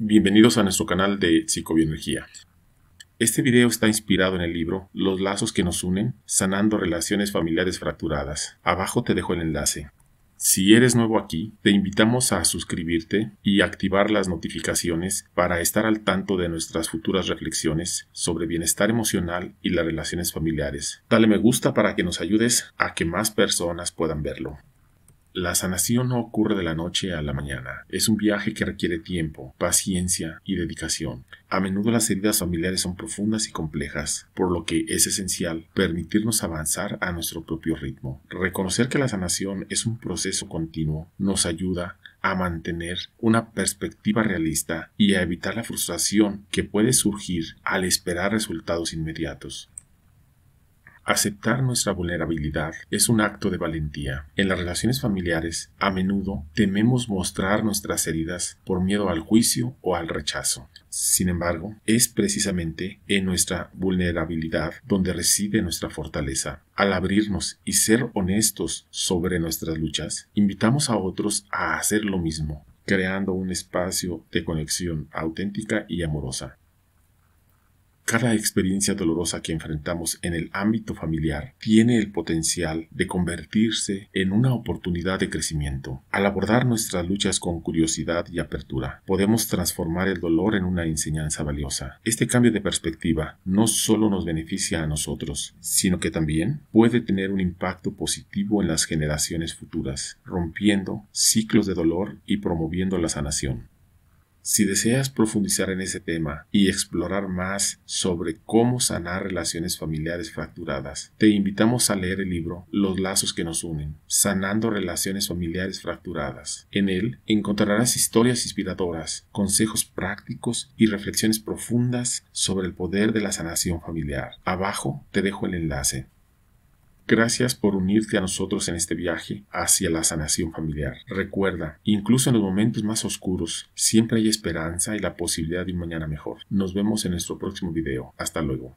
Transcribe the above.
Bienvenidos a nuestro canal de Psicobioenergía. Este video está inspirado en el libro Los lazos que nos unen, sanando relaciones familiares fracturadas. Abajo te dejo el enlace. Si eres nuevo aquí, te invitamos a suscribirte y activar las notificaciones para estar al tanto de nuestras futuras reflexiones sobre bienestar emocional y las relaciones familiares. Dale me gusta para que nos ayudes a que más personas puedan verlo. La sanación no ocurre de la noche a la mañana. Es un viaje que requiere tiempo, paciencia y dedicación. A menudo las heridas familiares son profundas y complejas, por lo que es esencial permitirnos avanzar a nuestro propio ritmo. Reconocer que la sanación es un proceso continuo nos ayuda a mantener una perspectiva realista y a evitar la frustración que puede surgir al esperar resultados inmediatos. Aceptar nuestra vulnerabilidad es un acto de valentía. En las relaciones familiares, a menudo tememos mostrar nuestras heridas por miedo al juicio o al rechazo. Sin embargo, es precisamente en nuestra vulnerabilidad donde reside nuestra fortaleza. Al abrirnos y ser honestos sobre nuestras luchas, invitamos a otros a hacer lo mismo, creando un espacio de conexión auténtica y amorosa. Cada experiencia dolorosa que enfrentamos en el ámbito familiar tiene el potencial de convertirse en una oportunidad de crecimiento. Al abordar nuestras luchas con curiosidad y apertura, podemos transformar el dolor en una enseñanza valiosa. Este cambio de perspectiva no solo nos beneficia a nosotros, sino que también puede tener un impacto positivo en las generaciones futuras, rompiendo ciclos de dolor y promoviendo la sanación. Si deseas profundizar en ese tema y explorar más sobre cómo sanar relaciones familiares fracturadas, te invitamos a leer el libro Los lazos que nos unen, sanando relaciones familiares fracturadas. En él encontrarás historias inspiradoras, consejos prácticos y reflexiones profundas sobre el poder de la sanación familiar. Abajo te dejo el enlace. Gracias por unirte a nosotros en este viaje hacia la sanación familiar. Recuerda, incluso en los momentos más oscuros, siempre hay esperanza y la posibilidad de un mañana mejor. Nos vemos en nuestro próximo video. Hasta luego.